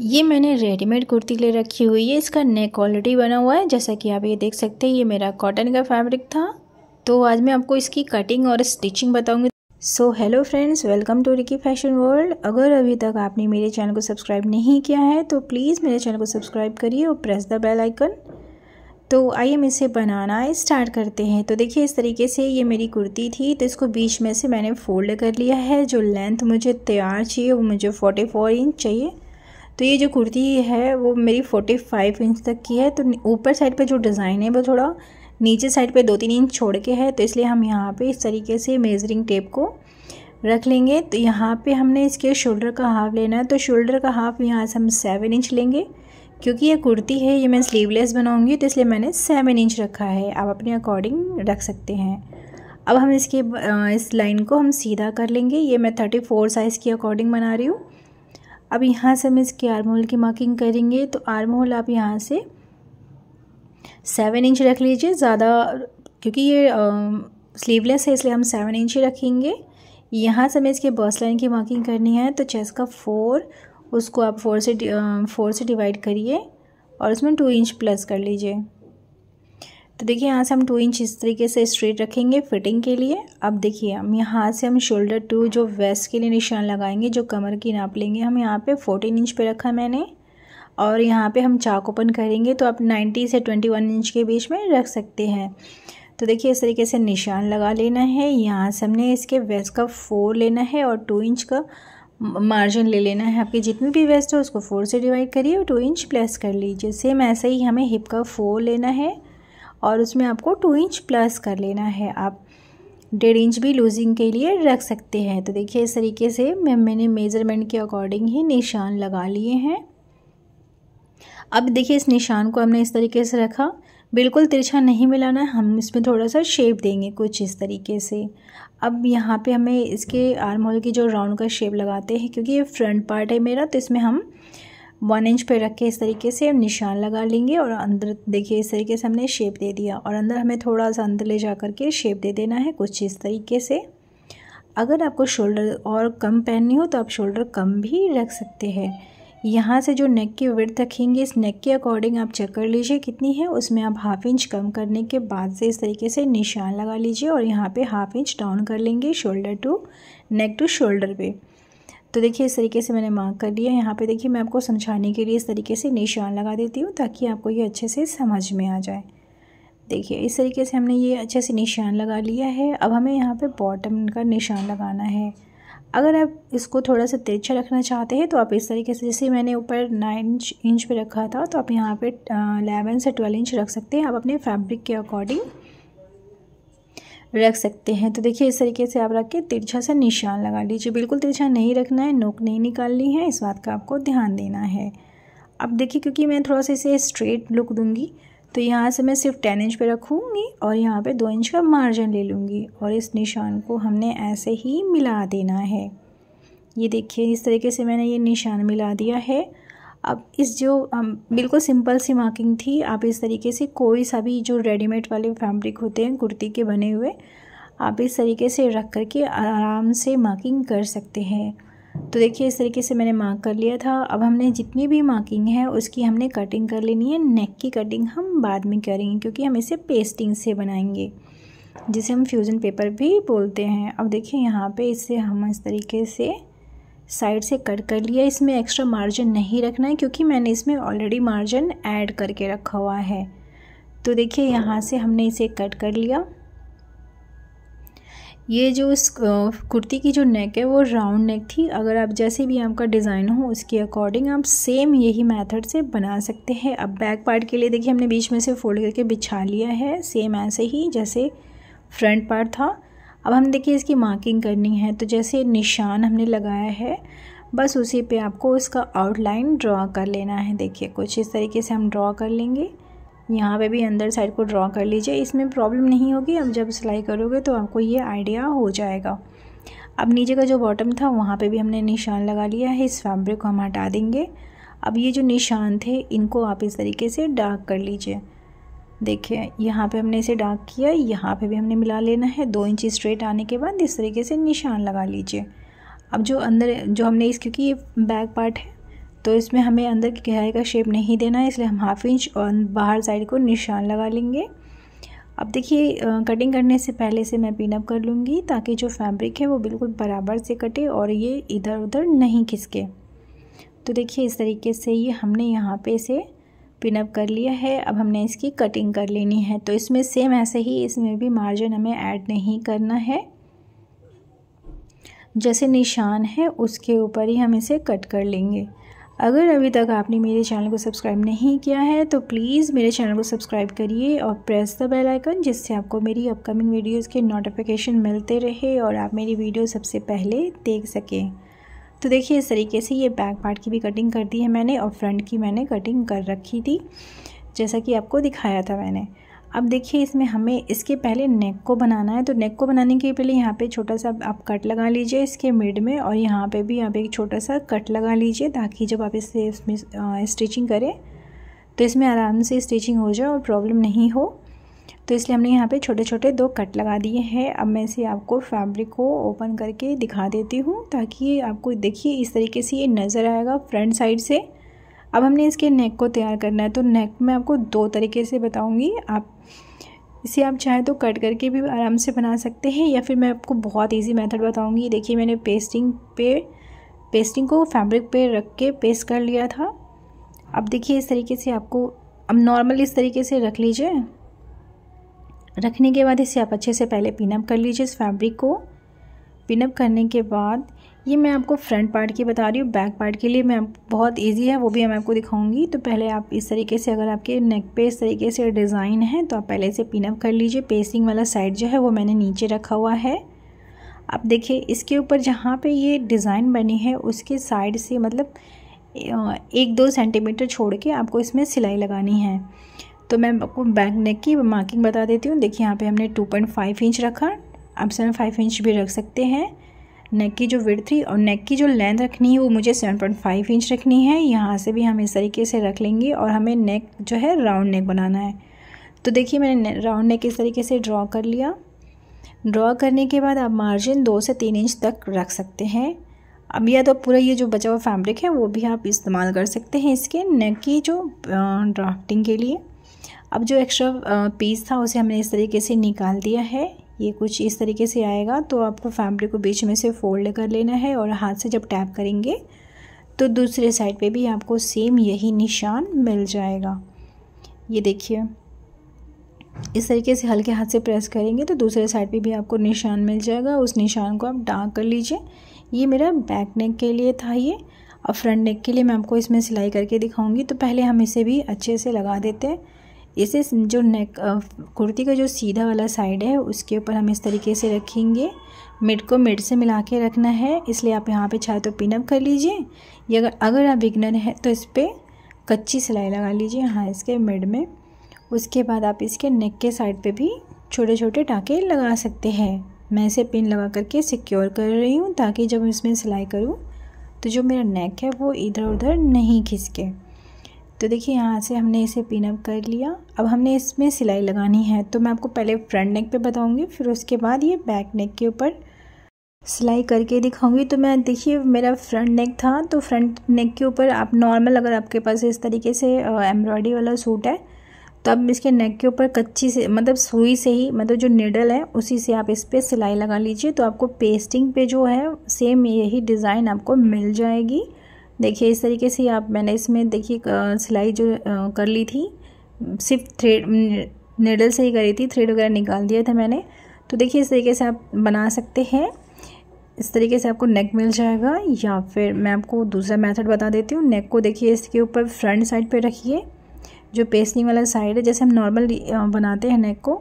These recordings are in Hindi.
ये मैंने रेडीमेड कुर्ती ले रखी हुई है इसका नेक क्वालिटी बना हुआ है जैसा कि आप ये देख सकते हैं ये मेरा कॉटन का फैब्रिक था तो आज मैं आपको इसकी कटिंग और स्टिचिंग बताऊंगी so hello friends welcome to Ricky fashion world अगर अभी तक आपने मेरे चैनल को सब्सक्राइब नहीं किया है तो प्लीज़ मेरे चैनल को सब्सक्राइब करिए और प्रेस द बेल आइकन तो आइए हम इसे बनाना स्टार्ट करते हैं तो देखिए इस तरीके से ये मेरी कुर्ती थी तो इसको बीच में से मैंने फोल्ड कर लिया है जो लेंथ मुझे तैयार चाहिए वो मुझे 44 इंच चाहिए तो ये जो कुर्ती है वो मेरी फोर्टी फाइव इंच तक की है तो ऊपर साइड पे जो डिज़ाइन है वो थोड़ा नीचे साइड पे दो तीन इंच छोड़ के है तो इसलिए हम यहाँ पे इस तरीके से मेजरिंग टेप को रख लेंगे तो यहाँ पे हमने इसके शोल्डर का हाफ़ लेना है तो शोल्डर का हाफ यहाँ से हम सेवन इंच लेंगे क्योंकि ये कुर्ती है ये मैं स्लीवलेस बनाऊँगी तो इसलिए मैंने सेवन इंच रखा है आप अपने अकॉर्डिंग रख सकते हैं अब हम इसके इस लाइन को हम सीधा कर लेंगे ये मैं थर्टी फोर साइज़ की अकॉर्डिंग बना रही हूँ अब यहाँ से हम इसके आर्म होल की मार्किंग करेंगे तो आर्म होल आप यहाँ से सेवन इंच रख लीजिए ज़्यादा क्योंकि ये स्लीवलेस है इसलिए हम सेवन इंच ही रखेंगे यहाँ से हमें इसके बर्स लाइन की मार्किंग करनी है तो चेस्ट का फोर उसको आप फोर से फोर से डिवाइड करिए और उसमें टू इंच प्लस कर लीजिए तो देखिए यहाँ से हम टू इंच इस तरीके से स्ट्रेट रखेंगे फिटिंग के लिए अब देखिए हम यहाँ से हम शोल्डर टू जो वेस्ट के लिए निशान लगाएंगे जो कमर की नाप लेंगे हम यहाँ पे फोर्टीन इंच पे रखा मैंने और यहाँ पे हम चाक ओपन करेंगे तो आप नाइन्टी से ट्वेंटी वन इंच के बीच में रख सकते हैं तो देखिए इस तरीके से निशान लगा लेना है यहाँ से हमने इसके वेस्ट का फोर लेना है और टू इंच का मार्जिन ले लेना है आपकी जितनी भी वेस्ट हो उसको फोर से डिवाइड करिए और टू इंच प्लस कर लीजिए सेम ऐसे ही हमें हिप का फोर लेना है और उसमें आपको टू इंच प्लस कर लेना है आप डेढ़ इंच भी लूजिंग के लिए रख सकते हैं तो देखिए इस तरीके से मैं मैंने मेज़रमेंट के अकॉर्डिंग ही निशान लगा लिए हैं अब देखिए इस निशान को हमने इस तरीके से रखा बिल्कुल तिरछा नहीं मिलाना है हम इसमें थोड़ा सा शेप देंगे कुछ इस तरीके से अब यहाँ पे हमें इसके आर्म होल की जो राउंड का शेप लगाते हैं क्योंकि ये फ्रंट पार्ट है मेरा तो इसमें हम वन इंच पे रख के इस तरीके से हम निशान लगा लेंगे और अंदर देखिए इस तरीके से हमने शेप दे दिया और अंदर हमें थोड़ा सा अंदर ले जा करके शेप दे देना है कुछ इस तरीके से अगर आपको शोल्डर और कम पहननी हो तो आप शोल्डर कम भी रख सकते हैं यहाँ से जो नेक की वर्थ रखेंगे इस नेक के अकॉर्डिंग आप चेक कर लीजिए कितनी है उसमें आप हाफ इंच कम करने के बाद से इस तरीके से निशान लगा लीजिए और यहाँ पे हाफ इंच डाउन कर लेंगे shoulder to neck to shoulder पे तो देखिए इस तरीके से मैंने मार्क कर लिया यहाँ पे देखिए मैं आपको समझाने के लिए इस तरीके से निशान लगा देती हूँ ताकि आपको ये अच्छे से समझ में आ जाए देखिए इस तरीके से हमने ये अच्छे से निशान लगा लिया है अब हमें यहाँ पर बॉटम का निशान लगाना है अगर आप इसको थोड़ा सा तिरछा रखना चाहते हैं तो आप इस तरीके से जैसे मैंने ऊपर नाइन इंच इंच पर रखा था तो आप यहाँ पर एलेवन से ट्वेल्व इंच रख सकते हैं आप अपने फैब्रिक के अकॉर्डिंग रख सकते हैं तो देखिए इस तरीके से आप रख के तिरछा सा निशान लगा लीजिए बिल्कुल तिरछा नहीं रखना है नोक नहीं निकालनी है इस बात का आपको ध्यान देना है अब देखिए क्योंकि मैं थोड़ा सा इसे स्ट्रेट लुक दूँगी तो यहाँ से मैं सिर्फ टेन इंच पे रखूँगी और यहाँ पे दो इंच का मार्जिन ले लूँगी और इस निशान को हमने ऐसे ही मिला देना है ये देखिए इस तरीके से मैंने ये निशान मिला दिया है अब इस जो हम बिल्कुल सिंपल सी मार्किंग थी आप इस तरीके से कोई सा भी जो रेडीमेड वाले फैब्रिक होते हैं कुर्ती के बने हुए आप इस तरीके से रख करके आराम से मार्किंग कर सकते हैं तो देखिए इस तरीके से मैंने मार्क कर लिया था अब हमने जितनी भी मार्किंग है उसकी हमने कटिंग कर लेनी है नेक की कटिंग हम बाद में करेंगे क्योंकि हम इसे पेस्टिंग से बनाएंगे जिसे हम फ्यूज़न पेपर भी बोलते हैं अब देखिए यहाँ पे इसे हम इस तरीके से साइड से कट कर लिया इसमें एक्स्ट्रा मार्जिन नहीं रखना है क्योंकि मैंने इसमें ऑलरेडी मार्जिन ऐड करके रखा हुआ है तो देखिए यहाँ से हमने इसे कट कर लिया ये जो इस कुर्ती की जो नेक है वो राउंड नेक थी अगर आप जैसे भी आपका डिज़ाइन हो उसके अकॉर्डिंग आप सेम यही मेथड से बना सकते हैं अब बैक पार्ट के लिए देखिए हमने बीच में से फोल्ड करके बिछा लिया है सेम ऐसे ही जैसे फ्रंट पार्ट था अब हम देखिए इसकी मार्किंग करनी है तो जैसे निशान हमने लगाया है बस उसी पे आपको इसका आउटलाइन ड्रॉ कर लेना है देखिए कुछ इस तरीके से हम ड्रॉ कर लेंगे यहाँ पे भी अंदर साइड को ड्रॉ कर लीजिए इसमें प्रॉब्लम नहीं होगी अब जब सिलाई करोगे तो आपको ये आइडिया हो जाएगा अब नीचे का जो बॉटम था वहाँ पे भी हमने निशान लगा लिया है इस फैब्रिक को हम हटा देंगे अब ये जो निशान थे इनको आप इस तरीके से डार्क कर लीजिए देखिए यहाँ पे हमने इसे डार्क किया यहाँ पे भी हमने मिला लेना है दो इंच स्ट्रेट आने के बाद इस तरीके से निशान लगा लीजिए अब जो अंदर जो हमने इस क्योंकि ये बैक पार्ट है तो इसमें हमें अंदर की गहराई का शेप नहीं देना है इसलिए हम हाफ इंच और बाहर साइड को निशान लगा लेंगे अब देखिए कटिंग करने से पहले से मैं पिनअप कर लूँगी ताकि जो फैब्रिक है वो बिल्कुल बराबर से कटे और ये इधर उधर नहीं खिसके तो देखिए इस तरीके से ये हमने यहाँ पे इसे पिनअप कर लिया है अब हमने इसकी कटिंग कर लेनी है तो इसमें सेम ऐसे ही इसमें भी मार्जिन हमें ऐड नहीं करना है जैसे निशान है उसके ऊपर ही हम इसे कट कर लेंगे अगर अभी तक आपने मेरे चैनल को सब्सक्राइब नहीं किया है तो प्लीज़ मेरे चैनल को सब्सक्राइब करिए और प्रेस द बेल आइकन जिससे आपको मेरी अपकमिंग वीडियोस के नोटिफिकेशन मिलते रहे और आप मेरी वीडियो सबसे पहले देख सकें तो देखिए इस तरीके से ये बैक पार्ट की भी कटिंग कर दी है मैंने और फ्रंट की मैंने कटिंग कर रखी थी जैसा कि आपको दिखाया था मैंने अब देखिए इसमें हमें इसके पहले नेक को बनाना है तो नेक को बनाने के पहले यहाँ पे छोटा सा आप कट लगा लीजिए इसके मिड में और यहाँ पे भी आप एक छोटा सा कट लगा लीजिए ताकि जब आप इससे इसमें स्टिचिंग करें तो इसमें आराम से स्टिचिंग हो जाए और प्रॉब्लम नहीं हो तो इसलिए हमने यहाँ पे छोटे छोटे दो कट लगा दिए हैं अब मैं इसे आपको फैब्रिक को ओपन करके दिखा देती हूँ ताकि आपको देखिए इस तरीके से ये नज़र आएगा फ्रंट साइड से अब हमने इसके नेक को तैयार करना है तो नेक में आपको दो तरीके से बताऊँगी आप इसे आप चाहे तो कट करके भी आराम से बना सकते हैं या फिर मैं आपको बहुत ईजी मैथड बताऊँगी देखिए मैंने पेस्टिंग पे पेस्टिंग को फैब्रिक पे रख के पेस्ट कर लिया था अब देखिए इस तरीके से आपको अब नॉर्मल इस तरीके से रख लीजिए रखने के बाद इसे आप अच्छे से पहले पिनअप कर लीजिए इस फैब्रिक को पिनअप करने के बाद ये मैं आपको फ्रंट पार्ट की बता रही हूँ बैक पार्ट के लिए मैं बहुत इजी है वो भी मैं आपको दिखाऊंगी तो पहले आप इस तरीके से अगर आपके नेक पे इस तरीके से डिज़ाइन है तो आप पहले इसे पिनअप कर लीजिए पेसिंग वाला साइड जो है वो मैंने नीचे रखा हुआ है आप देखिए इसके ऊपर जहाँ पर ये डिज़ाइन बनी है उसके साइड से मतलब एक दो सेंटीमीटर छोड़ के आपको इसमें सिलाई लगानी है तो मैं आपको बैक नेक की मार्किंग बता देती हूँ देखिए यहाँ पे हमने 2.5 इंच रखा आप सेवन फाइव इंच भी रख सकते हैं नेक की जो विड थी और नेक की जो लेंथ रखनी है वो मुझे सेवन पॉइंट फाइव इंच रखनी है यहाँ से भी हम इस तरीके से रख लेंगे और हमें नेक जो है राउंड नेक बनाना है तो देखिए मैंने राउंड नेक इस तरीके से ड्रॉ कर लिया ड्रॉ करने के बाद आप मार्जिन दो से तीन इंच तक रख सकते हैं अब या तो पूरा ये जो बचा हुआ फैब्रिक है वो भी आप इस्तेमाल कर सकते हैं इसके नेक की जो ड्राफ्टिंग के लिए अब जो एक्स्ट्रा पीस था उसे हमने इस तरीके से निकाल दिया है ये कुछ इस तरीके से आएगा तो आपको फैब्रिक को बीच में से फोल्ड कर लेना है और हाथ से जब टैप करेंगे तो दूसरे साइड पे भी आपको सेम यही निशान मिल जाएगा ये देखिए इस तरीके से हल्के हाथ से प्रेस करेंगे तो दूसरे साइड पे भी आपको निशान मिल जाएगा उस निशान को आप डार्क कर लीजिए ये मेरा बैक नेक के लिए था ये और फ्रंट नेक के लिए मैं आपको इसमें सिलाई करके दिखाऊँगी तो पहले हम इसे भी अच्छे से लगा देते हैं इसे जो नेक कुर्ती का जो सीधा वाला साइड है उसके ऊपर हम इस तरीके से रखेंगे मिड को मिड से मिला के रखना है इसलिए आप यहाँ पे चाहे तो पिनअप कर लीजिए या अगर अगर आप बिगनर हैं तो इस पर कच्ची सिलाई लगा लीजिए हाँ इसके मिड में उसके बाद आप इसके नेक के साइड पे भी छोटे छोटे टाँके लगा सकते हैं मैं इसे पिन लगा करके सिक्योर कर रही हूँ ताकि जब इसमें सिलाई करूँ तो जो मेरा नेक है वो इधर उधर नहीं खिसके तो देखिए यहाँ से हमने इसे पिनअप कर लिया अब हमने इसमें सिलाई लगानी है तो मैं आपको पहले फ्रंट नेक पे बताऊँगी फिर उसके बाद ये बैक नेक के ऊपर सिलाई करके दिखाऊंगी तो मैं देखिए मेरा फ्रंट नेक था तो फ्रंट नेक के ऊपर आप नॉर्मल अगर आपके पास इस तरीके से एम्ब्रॉयडरी वाला सूट है तो आप इसके नेक के ऊपर कच्ची से मतलब सुई से ही मतलब जो निडल है उसी से आप इस पर सिलाई लगा लीजिए तो आपको पेस्टिंग पे जो है सेम यही डिज़ाइन आपको मिल जाएगी देखिए इस तरीके से आप मैंने इसमें देखिए सिलाई जो कर ली थी सिर्फ थ्रेड नेडल से ही करी थी थ्रेड वगैरह निकाल दिया था मैंने तो देखिए इस तरीके से आप बना सकते हैं इस तरीके से आपको नेक मिल जाएगा या फिर मैं आपको दूसरा मेथड बता देती हूँ नेक को देखिए इसके ऊपर फ्रंट साइड पे रखिए जो पेस्टिंग वाला साइड है जैसे हम नॉर्मल बनाते हैं नेक को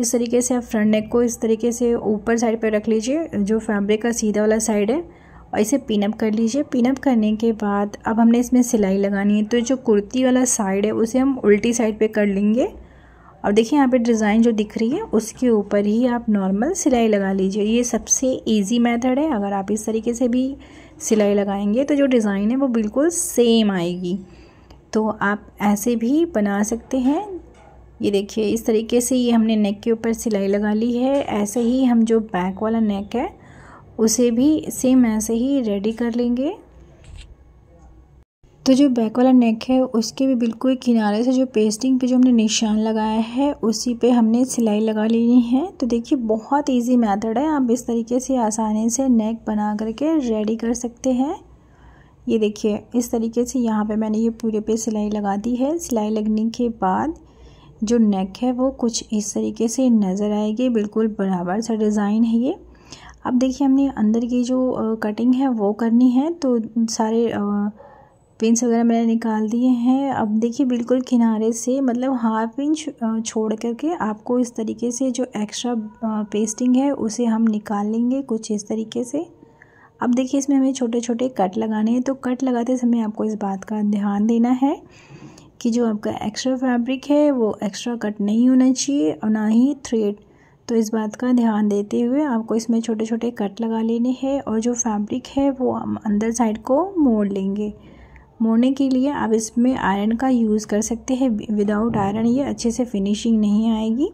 इस तरीके से आप फ्रंट नेक को इस तरीके से ऊपर साइड पे रख लीजिए जो फैब्रिक का सीधा वाला साइड है और इसे पिनअप कर लीजिए पिनअप करने के बाद अब हमने इसमें सिलाई लगानी है तो जो कुर्ती वाला साइड है उसे हम उल्टी साइड पे कर लेंगे और देखिए यहाँ पे डिज़ाइन जो दिख रही है उसके ऊपर ही आप नॉर्मल सिलाई लगा लीजिए ये सबसे इजी मेथड है अगर आप इस तरीके से भी सिलाई लगाएंगे तो जो डिज़ाइन है वो बिल्कुल सेम आएगी तो आप ऐसे भी बना सकते हैं ये देखिए इस तरीके से ये हमने नेक के ऊपर सिलाई लगा ली है ऐसे ही हम जो बैक वाला नेक है उसे भी सेम ऐसे ही रेडी कर लेंगे तो जो बैक वाला नेक है उसके भी बिल्कुल किनारे से जो पेस्टिंग पे जो हमने निशान लगाया है उसी पे हमने सिलाई लगा लेनी है तो देखिए बहुत इजी मेथड है आप इस तरीके से आसानी से नेक बना करके रेडी कर सकते हैं ये देखिए इस तरीके से यहाँ पे मैंने ये पूरे पे सिलाई लगा दी है सिलाई लगने के बाद जो नेक है वो कुछ इस तरीके से नज़र आएगी बिल्कुल बराबर सा डिज़ाइन है ये अब देखिए हमने अंदर की जो कटिंग है वो करनी है तो सारे पिंस वगैरह मैंने निकाल दिए हैं अब देखिए बिल्कुल किनारे से मतलब हाफ इंच छोड़ करके आपको इस तरीके से जो एक्स्ट्रा पेस्टिंग है उसे हम निकाल लेंगे कुछ इस तरीके से अब देखिए इसमें हमें छोटे छोटे कट लगाने हैं तो कट लगाते समय आपको इस बात का ध्यान देना है कि जो आपका एक्स्ट्रा फैब्रिक है वो एक्स्ट्रा कट नहीं होना चाहिए और ना ही थ्रेड तो इस बात का ध्यान देते हुए आपको इसमें छोटे छोटे कट लगा लेने हैं और जो फैब्रिक है वो हम अंदर साइड को मोड़ लेंगे मोड़ने के लिए आप इसमें आयरन का यूज़ कर सकते हैं विदाउट आयरन ये अच्छे से फिनिशिंग नहीं आएगी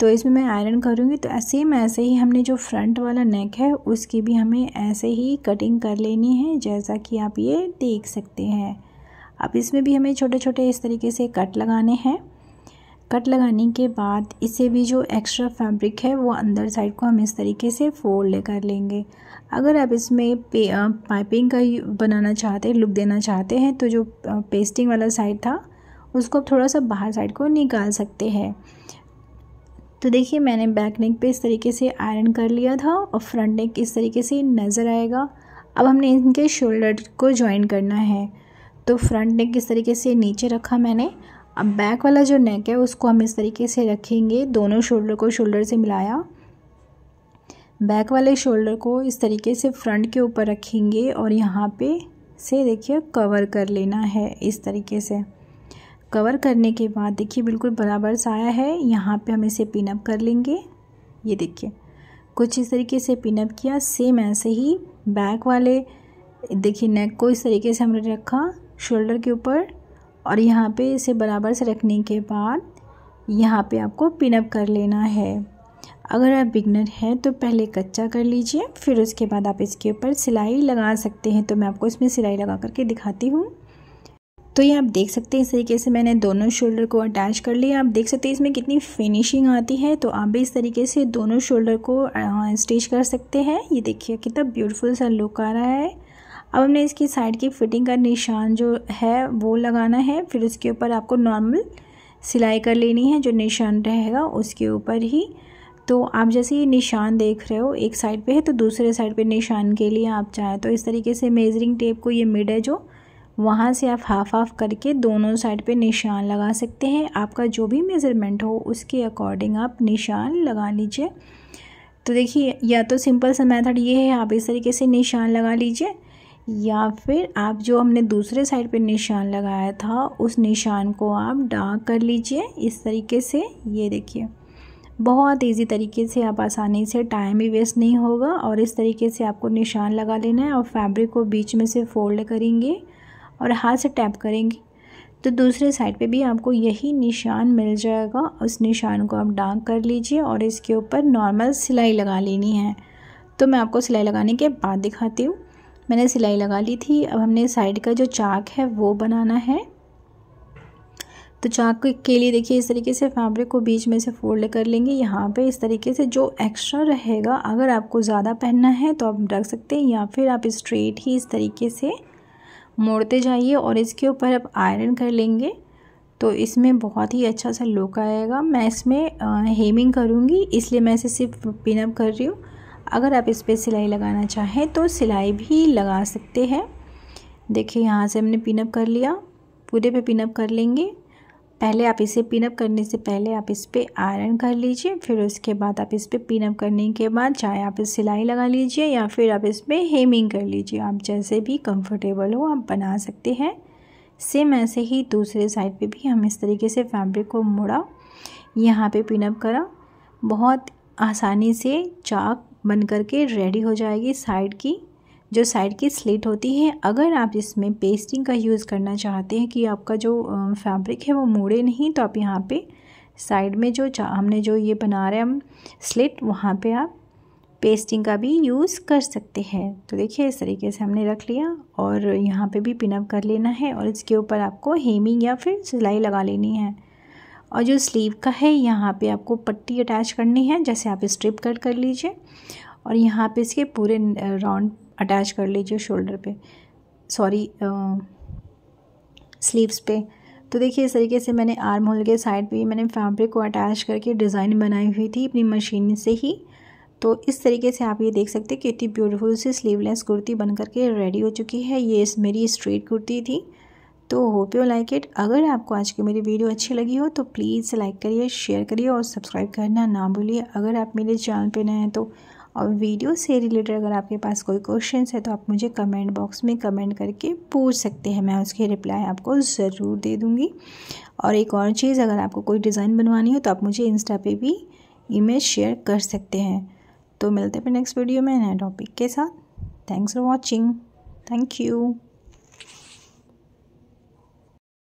तो इसमें मैं आयरन करूँगी तो सेम ऐसे ही हमने जो फ्रंट वाला नेक है उसकी भी हमें ऐसे ही कटिंग कर लेनी है जैसा कि आप ये देख सकते हैं अब इसमें भी हमें छोटे छोटे इस तरीके से कट लगाने हैं कट लगाने के बाद इसे भी जो एक्स्ट्रा फैब्रिक है वो अंदर साइड को हम इस तरीके से फोल्ड कर लेंगे अगर आप इसमें पाइपिंग का बनाना चाहते हैं लुक देना चाहते हैं तो जो पेस्टिंग वाला साइड था उसको आप थोड़ा सा बाहर साइड को निकाल सकते हैं तो देखिए मैंने बैक नेक पे इस तरीके से आयरन कर लिया था और फ्रंट नेक इस तरीके से नज़र आएगा अब हमने इनके शोल्डर को ज्वाइन करना है तो फ्रंट नेक इस तरीके से नीचे रखा मैंने अब बैक वाला जो नेक है उसको हम इस तरीके से रखेंगे दोनों शोल्डर को शोल्डर से मिलाया बैक वाले शोल्डर को इस तरीके से फ्रंट के ऊपर रखेंगे और यहाँ पे से देखिए कवर कर लेना है इस तरीके से कवर करने के बाद देखिए बिल्कुल बराबर सा आया है यहाँ पे हम इसे पिनअप कर लेंगे ये देखिए कुछ इस तरीके से पिनअप किया सेम ऐसे ही बैक वाले देखिए नेक को इस तरीके से हमने रखा शोल्डर के ऊपर और यहाँ पे इसे बराबर से रखने के बाद यहाँ पे आपको पिनअप कर लेना है अगर आप बिगनर हैं तो पहले कच्चा कर लीजिए फिर उसके बाद आप इसके ऊपर सिलाई लगा सकते हैं तो मैं आपको इसमें सिलाई लगा करके दिखाती हूँ तो ये आप देख सकते हैं इस तरीके से मैंने दोनों शोल्डर को अटैच कर लिया आप देख सकते हैं इसमें कितनी फिनिशिंग आती है तो आप भी इस तरीके से दोनों शोल्डर को स्टिच कर सकते हैं ये देखिए कितना ब्यूटीफुल सा लुक आ रहा है अब हमने इसकी साइड की फिटिंग का निशान जो है वो लगाना है फिर उसके ऊपर आपको नॉर्मल सिलाई कर लेनी है जो निशान रहेगा उसके ऊपर ही तो आप जैसे ये निशान देख रहे हो एक साइड पे है तो दूसरे साइड पे निशान के लिए आप चाहें तो इस तरीके से मेजरिंग टेप को ये मिड है जो वहाँ से आप हाफ हाफ करके दोनों साइड पे निशान लगा सकते हैं आपका जो भी मेज़रमेंट हो उसके अकॉर्डिंग आप निशान लगा लीजिए तो देखिए या तो सिंपल सा मेथड ये है आप इस तरीके से निशान लगा लीजिए या फिर आप जो हमने दूसरे साइड पे निशान लगाया था उस निशान को आप डार्क कर लीजिए इस तरीके से ये देखिए बहुत इजी तरीके से आप आसानी से टाइम भी वेस्ट नहीं होगा और इस तरीके से आपको निशान लगा लेना है और फैब्रिक को बीच में से फोल्ड करेंगे और हाथ से टैप करेंगे तो दूसरे साइड पे भी आपको यही निशान मिल जाएगा उस निशान को आप डार्क कर लीजिए और इसके ऊपर नॉर्मल सिलाई लगा लेनी है तो मैं आपको सिलाई लगाने के बाद दिखाती हूँ मैंने सिलाई लगा ली थी अब हमने साइड का जो चाक है वो बनाना है तो चाक के लिए देखिए इस तरीके से फैब्रिक को बीच में से फोल्ड कर लेंगे यहाँ पे इस तरीके से जो एक्स्ट्रा रहेगा अगर आपको ज़्यादा पहनना है तो आप रख सकते हैं या फिर आप स्ट्रेट ही इस तरीके से मोड़ते जाइए और इसके ऊपर आप आयरन कर लेंगे तो इसमें बहुत ही अच्छा सा लुक आएगा मैं इसमें हेमिंग करूँगी इसलिए मैं इसे सिर्फ पिनअप कर रही हूँ अगर आप इस पर सिलाई लगाना चाहें तो सिलाई भी लगा सकते हैं देखिए यहाँ से हमने पिनअप कर लिया पूरे पे पिनअप कर लेंगे पहले आप इसे पिनअप करने से पहले आप इस पर आयरन कर लीजिए फिर उसके बाद आप इस पर पिनअप करने के बाद चाहे आप इस सिलाई लगा लीजिए या फिर आप इस पर हेमिंग कर लीजिए आप जैसे भी कंफर्टेबल हो आप बना सकते हैं सेम ऐसे ही दूसरे साइड पे भी हम इस तरीके से फैब्रिक को मुड़ा यहाँ पे पिनअप करा बहुत आसानी से चाक बन करके रेडी हो जाएगी साइड की जो साइड की स्लिट होती है अगर आप इसमें पेस्टिंग का यूज़ करना चाहते हैं कि आपका जो फैब्रिक है वो मुड़े नहीं तो आप यहाँ पे साइड में जो हमने जो ये बना रहे हम स्लिट वहाँ पे आप पेस्टिंग का भी यूज़ कर सकते हैं तो देखिए इस तरीके से हमने रख लिया और यहाँ पे भी पिनअप कर लेना है और इसके ऊपर आपको हेमिंग या फिर सिलाई लगा लेनी है और जो स्लीव का है यहाँ पे आपको पट्टी अटैच करनी है जैसे आप स्ट्रिप कट कर लीजिए और यहाँ पे इसके पूरे राउंड अटैच कर लीजिए शोल्डर पे सॉरी स्लीव्स पे तो देखिए इस तरीके से मैंने आर्म होल के साइड पे मैंने फैब्रिक को अटैच करके डिज़ाइन बनाई हुई थी अपनी मशीन से ही तो इस तरीके से आप ये देख सकते हैं कितनी ब्यूटीफुल सी स्लीवलेस कुर्ती बन करके रेडी हो चुकी है ये मेरी स्ट्रेट कुर्ती थी तो होप यू लाइक इट अगर आपको आज की मेरी वीडियो अच्छी लगी हो तो प्लीज़ लाइक करिए शेयर करिए और सब्सक्राइब करना ना भूलिए अगर आप मेरे चैनल पर नए हैं तो और वीडियो से रिलेटेड अगर आपके पास कोई क्वेश्चन है तो आप मुझे कमेंट बॉक्स में कमेंट करके पूछ सकते हैं मैं उसकी रिप्लाई आपको ज़रूर दे दूँगी और एक और चीज़ अगर आपको कोई डिज़ाइन बनवानी हो तो आप मुझे इंस्टा पर भी इमेज शेयर कर सकते हैं तो मिलते हैं नेक्स्ट वीडियो में नए टॉपिक के साथ thanks for watching thank you